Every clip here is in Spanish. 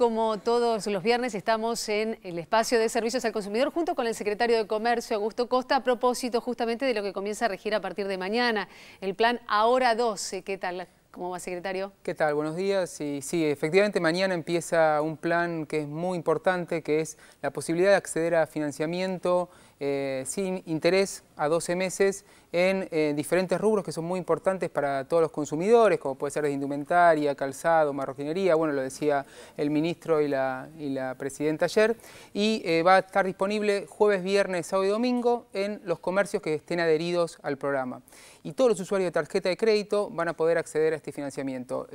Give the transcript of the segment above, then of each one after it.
como todos los viernes, estamos en el espacio de servicios al consumidor junto con el secretario de Comercio, Augusto Costa, a propósito justamente de lo que comienza a regir a partir de mañana, el plan Ahora 12. ¿Qué tal? ¿Cómo va, secretario? ¿Qué tal? Buenos días. Y, sí, efectivamente mañana empieza un plan que es muy importante, que es la posibilidad de acceder a financiamiento eh, sin interés a 12 meses en eh, diferentes rubros que son muy importantes para todos los consumidores, como puede ser de indumentaria, calzado, marroquinería, bueno, lo decía el ministro y la, presidenta ayer, y eh, va a estar disponible jueves, viernes, sábado y domingo en los comercios que estén adheridos al programa. Y todos los usuarios de tarjeta de crédito van a poder acceder a este financiamiento.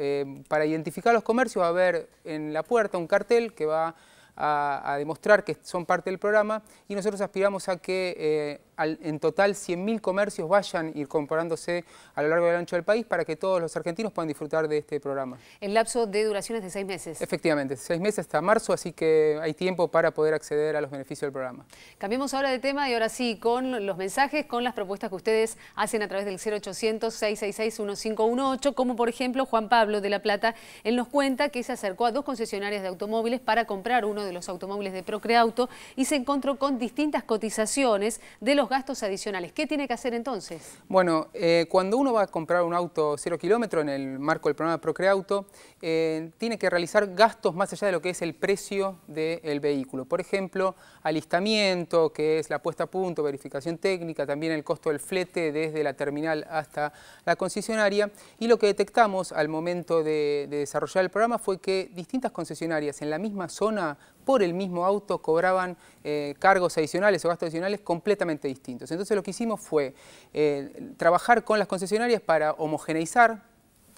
para identificar los comercios va a haber en la puerta un cartel que va a, demostrar que son parte del programa y nosotros aspiramos a que eh, en total 100.000 comercios vayan ir comparándose a lo largo del ancho del país para que todos los argentinos puedan disfrutar de este programa. El lapso de duraciones es de seis meses. Efectivamente, seis meses hasta marzo, así que hay tiempo para poder acceder a los beneficios del programa. Cambiemos ahora de tema y ahora sí, con los mensajes, con las propuestas que ustedes hacen a través del 0800-666-1518, como por ejemplo Juan Pablo de La Plata, él nos cuenta que se acercó a dos concesionarias de automóviles para comprar uno de los automóviles de Procreauto y se encontró con distintas cotizaciones de los gastos adicionales. ¿Qué tiene que hacer entonces? Bueno, eh, cuando uno va a comprar un auto cero kilómetro en el marco del programa Procreauto, eh, tiene que realizar gastos más allá de lo que es el precio del vehículo. Por ejemplo, alistamiento, que es la puesta a punto, verificación técnica, también el costo del flete desde la terminal hasta la concesionaria. Y lo que detectamos al momento de, de desarrollar el programa fue que distintas concesionarias en la misma zona por el mismo auto cobraban eh, cargos adicionales o gastos adicionales completamente distintos. Entonces lo que hicimos fue eh, trabajar con las concesionarias para homogeneizar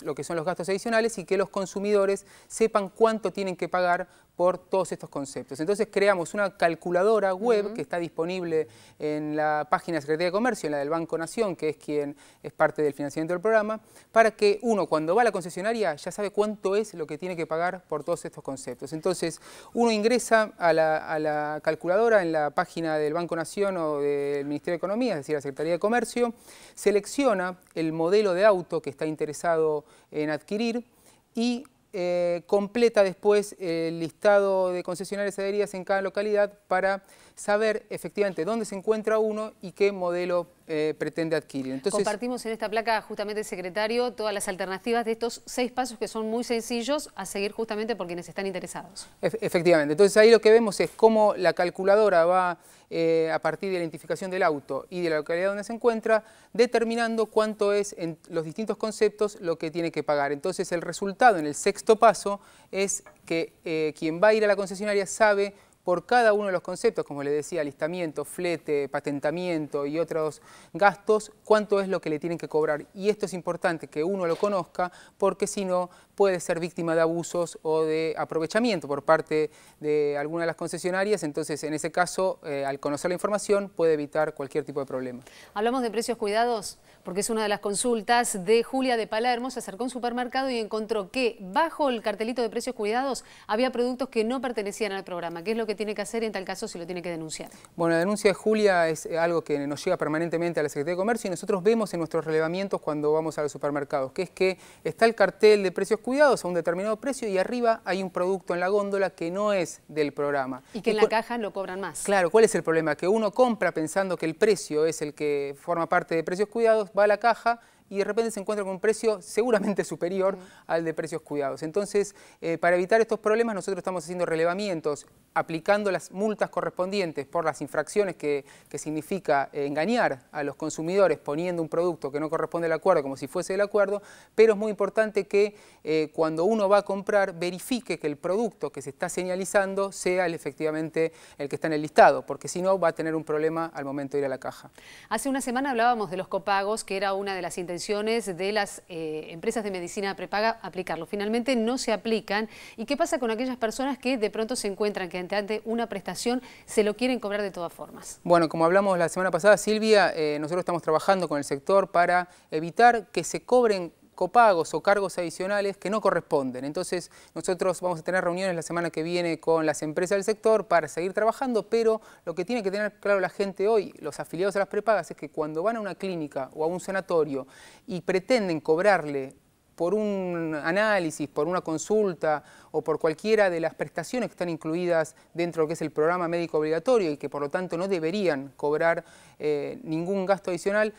lo que son los gastos adicionales y que los consumidores sepan cuánto tienen que pagar por todos estos conceptos. Entonces creamos una calculadora web que está disponible en la página de Secretaría de Comercio, en la del Banco Nación, que es quien es parte del financiamiento del programa, para que uno cuando va a la concesionaria ya sabe cuánto es lo que tiene que pagar por todos estos conceptos. Entonces uno ingresa a la, a la calculadora en la página del Banco Nación o del Ministerio de Economía, es decir, la Secretaría de Comercio, selecciona el modelo de auto que está interesado en adquirir y eh, completa después el listado de concesionarias adheridas en cada localidad para saber efectivamente dónde se encuentra uno y qué modelo eh, pretende adquirir. Compartimos en esta placa justamente, secretario, todas las alternativas de estos seis pasos que son muy sencillos a seguir justamente por quienes están interesados. efectivamente, entonces ahí lo que vemos es cómo la calculadora va eh, a partir de la identificación del auto y de la localidad donde se encuentra, determinando cuánto es en los distintos conceptos lo que tiene que pagar. Entonces el resultado en el sexto paso es que eh, quien va a ir a la concesionaria sabe por cada uno de los conceptos, como le decía, alistamiento, flete, patentamiento y otros gastos, cuánto es lo que le tienen que cobrar. Y esto es importante que uno lo conozca porque si no puede ser víctima de abusos o de aprovechamiento por parte de alguna de las concesionarias, entonces en ese caso, eh, al conocer la información, puede evitar cualquier tipo de problema. Hablamos de precios cuidados, porque es una de las consultas de Julia de Palermo, se acercó a un supermercado y encontró que bajo el cartelito de precios cuidados había productos que no pertenecían al programa. ¿Qué es lo que tiene que hacer en tal caso si lo tiene que denunciar? Bueno, la denuncia de Julia es eh, algo que nos llega permanentemente a la Secretaría de Comercio y nosotros vemos en nuestros relevamientos cuando vamos a los supermercados, que es que está el cartel de precios cuidados a un determinado precio y arriba hay un producto en la góndola que no es del programa. Y que en la caja lo cobran más. Claro, ¿cuál es el problema? Que uno compra pensando que el precio es el que forma parte de precios cuidados, va a la caja, y de repente se encuentra con un precio seguramente superior al de precios cuidados. Entonces, eh, para evitar estos problemas, nosotros estamos haciendo relevamientos, aplicando las multas correspondientes por las infracciones que, significa eh, engañar a los consumidores poniendo un producto que no corresponde al acuerdo como si fuese el acuerdo, pero es muy importante que eh, cuando uno va a comprar verifique que el producto que se está señalizando sea efectivamente el que está en el listado, porque si no va a tener un problema al momento de ir a la caja. Hace una semana hablábamos de los copagos, que era una de las intenciones de las eh, empresas de medicina prepaga aplicarlo. Finalmente no se aplican. ¿Y qué pasa con aquellas personas que de pronto se encuentran que ante una prestación se lo quieren cobrar de todas formas? Bueno, como hablamos la semana pasada, Silvia, eh, nosotros estamos trabajando con el sector para evitar que se cobren copagos o cargos adicionales que no corresponden. Entonces nosotros vamos a tener reuniones la semana que viene con las empresas del sector para seguir trabajando, pero lo que tiene que tener claro la gente hoy, los afiliados a las prepagas, es que cuando van a una clínica o a un sanatorio y pretenden cobrarle por un análisis, por una consulta o por cualquiera de las prestaciones que están incluidas dentro de lo que es el programa médico obligatorio y que por lo tanto no deberían cobrar eh, ningún gasto adicional,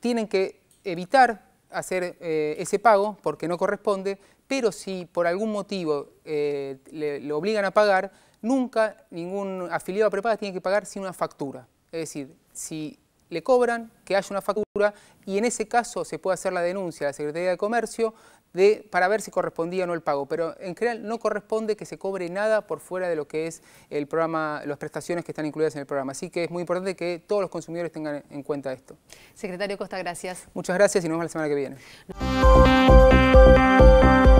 tienen que evitar hacer eh, ese pago porque no corresponde, pero si por algún motivo eh, le, obligan a pagar, nunca ningún afiliado a prepaga tiene que pagar sin una factura. Es decir, si le cobran, que haya una factura y en ese caso se puede hacer la denuncia a la Secretaría de Comercio para ver si correspondía o no el pago, pero en general no corresponde que se cobre nada por fuera de lo que es el programa, las prestaciones que están incluidas en el programa. Así que es muy importante que todos los consumidores tengan en cuenta esto. Secretario Costa, gracias. Muchas gracias y nos vemos la semana que viene.